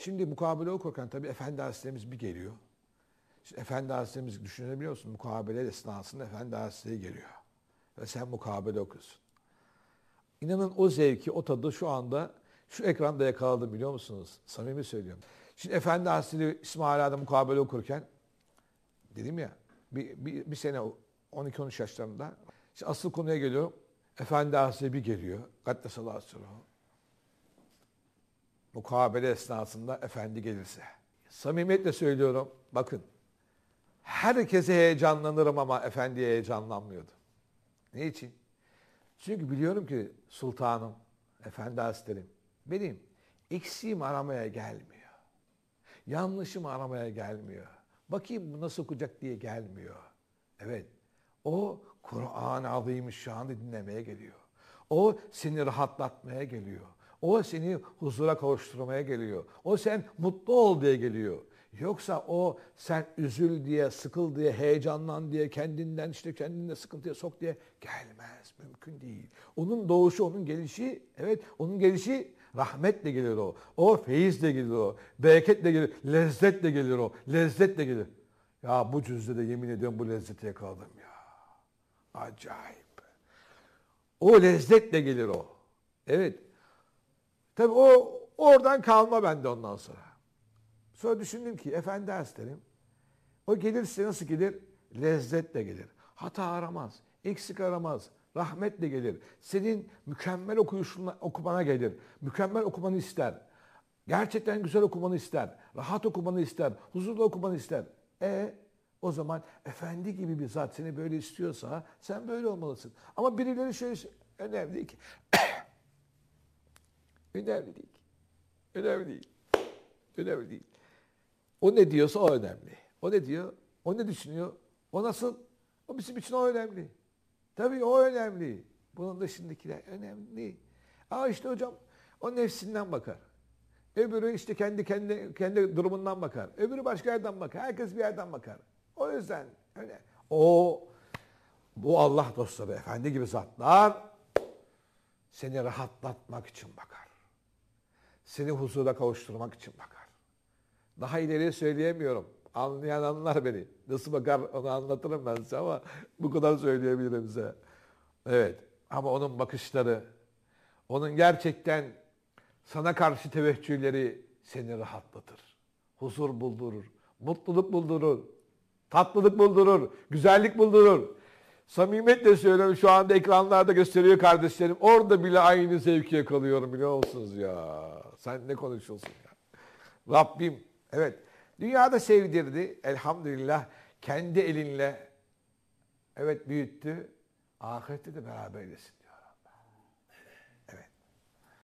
Şimdi mukabele okurken tabii Efendi Hazretlerimiz bir geliyor. Şimdi Efendi Hazretlerimiz düşünebiliyor musun? Mukabele esnasında Efendi Hazretleri geliyor. Ve sen mukabele okuyorsun. İnanın o zevki, o tadı şu anda şu ekranda yakaladım biliyor musunuz? Samimi söylüyorum. Şimdi Efendi Hazretleri İsmail Adem mukabele okurken dedim ya bir, bir, bir sene 12-13 yaşlarında. Şimdi asıl konuya geliyorum. Efendi Hazretleri bir geliyor. Gaddesallahu aleyhi ve sellem mukabele esnasında efendi gelirse. Samimiyetle söylüyorum bakın herkese heyecanlanırım ama efendiye heyecanlanmıyordu. Ne için? Çünkü biliyorum ki sultanım, efendi haslerim benim eksiğim aramaya gelmiyor. Yanlışım aramaya gelmiyor. Bakayım bu nasıl okuyacak diye gelmiyor. Evet o Kur'an-ı Azimüşşan'ı dinlemeye geliyor. O seni rahatlatmaya geliyor. O seni huzura kavuşturmaya geliyor. O sen mutlu ol diye geliyor. Yoksa o sen üzül diye, sıkıl diye, heyecanlan diye, kendinden işte kendinde sıkıntıya sok diye gelmez. Mümkün değil. Onun doğuşu, onun gelişi, evet onun gelişi rahmetle gelir o. O feyizle gelir o. Bereketle gelir, lezzetle gelir o. Lezzetle gelir. Ya bu cüzde de yemin ediyorum bu lezzeti yakaladım ya. Acayip. O lezzetle gelir o. Evet Tabii o oradan kalma bende ondan sonra. Sonra düşündüm ki efendi derslerim o gelir size nasıl gelir? Lezzetle gelir. Hata aramaz, eksik aramaz, rahmetle gelir. Senin mükemmel okuyuşuna, okumana gelir. Mükemmel okumanı ister. Gerçekten güzel okumanı ister. Rahat okumanı ister. Huzurlu okumanı ister. E o zaman efendi gibi bir zat seni böyle istiyorsa sen böyle olmalısın. Ama birileri şöyle şey, önemli ki Önemli değil. Önemli değil. Önemli değil. O ne diyorsa o önemli. O ne diyor? O ne düşünüyor? O nasıl? O bizim için o önemli. Tabii o önemli. Bunun dışındakiler önemli. Aa işte hocam o nefsinden bakar. Öbürü işte kendi kendi kendi durumundan bakar. Öbürü başka yerden bakar. Herkes bir yerden bakar. O yüzden öyle. O bu Allah dostları efendi gibi zatlar seni rahatlatmak için bakar seni huzura kavuşturmak için bakar. Daha ileri söyleyemiyorum. Anlayan anlar beni. Nasıl bakar onu anlatırım ben size ama bu kadar söyleyebilirim size. Evet ama onun bakışları, onun gerçekten sana karşı teveccühleri seni rahatlatır. Huzur buldurur, mutluluk buldurur, tatlılık buldurur, güzellik buldurur. Samimiyetle söylüyorum şu anda ekranlarda gösteriyor kardeşlerim. Orada bile aynı zevki yakalıyorum biliyor musunuz ya. Sen ne konuşuyorsun ya? Rabbim evet dünyada sevdirdi elhamdülillah kendi elinle evet büyüttü ahirette de beraberlesin.